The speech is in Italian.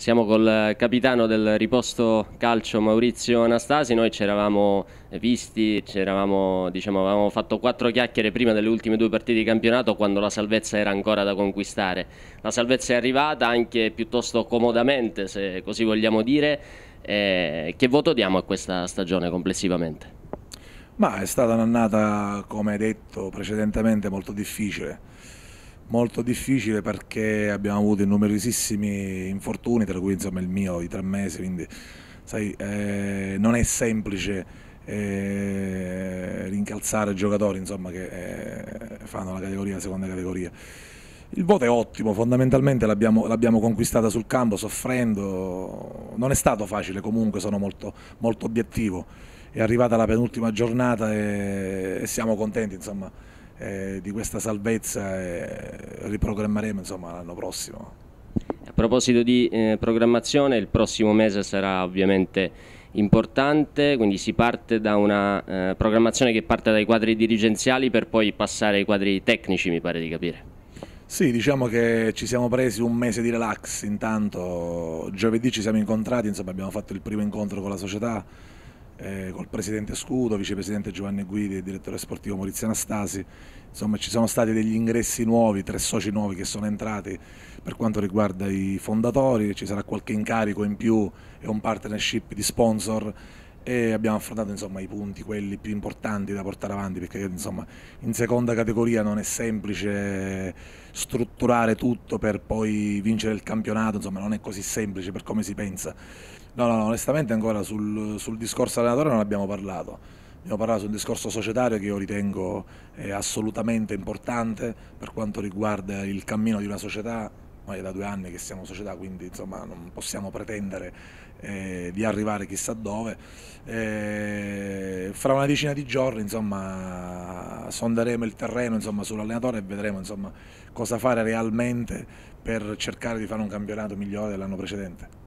Siamo col capitano del riposto calcio Maurizio Anastasi, noi ci eravamo visti, eravamo, diciamo, avevamo fatto quattro chiacchiere prima delle ultime due partite di campionato quando la salvezza era ancora da conquistare. La salvezza è arrivata anche piuttosto comodamente, se così vogliamo dire. Eh, che voto diamo a questa stagione complessivamente? Ma è stata un'annata, come detto precedentemente, molto difficile molto difficile perché abbiamo avuto numerosissimi infortuni, tra cui insomma il mio di tre mesi, quindi sai, eh, non è semplice eh, rincalzare giocatori insomma, che eh, fanno la categoria, la seconda categoria. Il voto è ottimo, fondamentalmente l'abbiamo, conquistata sul campo soffrendo, non è stato facile comunque, sono molto, molto obiettivo, è arrivata la penultima giornata e, e siamo contenti insomma eh, di questa salvezza e eh, riprogrammeremo l'anno prossimo. A proposito di eh, programmazione, il prossimo mese sarà ovviamente importante, quindi si parte da una eh, programmazione che parte dai quadri dirigenziali per poi passare ai quadri tecnici, mi pare di capire. Sì, diciamo che ci siamo presi un mese di relax, intanto giovedì ci siamo incontrati, insomma abbiamo fatto il primo incontro con la società, eh, col presidente Scudo, vicepresidente Giovanni Guidi e direttore sportivo Maurizio Anastasi, insomma ci sono stati degli ingressi nuovi, tre soci nuovi che sono entrati per quanto riguarda i fondatori, ci sarà qualche incarico in più e un partnership di sponsor e abbiamo affrontato insomma, i punti, quelli più importanti da portare avanti, perché insomma, in seconda categoria non è semplice strutturare tutto per poi vincere il campionato, insomma, non è così semplice per come si pensa. No, no, no onestamente ancora sul, sul discorso allenatore non abbiamo parlato. Abbiamo parlato sul discorso societario che io ritengo eh, assolutamente importante per quanto riguarda il cammino di una società noi è da due anni che siamo società, quindi insomma, non possiamo pretendere eh, di arrivare chissà dove. Eh, fra una decina di giorni insomma, sonderemo il terreno insomma, sull'allenatore e vedremo insomma, cosa fare realmente per cercare di fare un campionato migliore dell'anno precedente.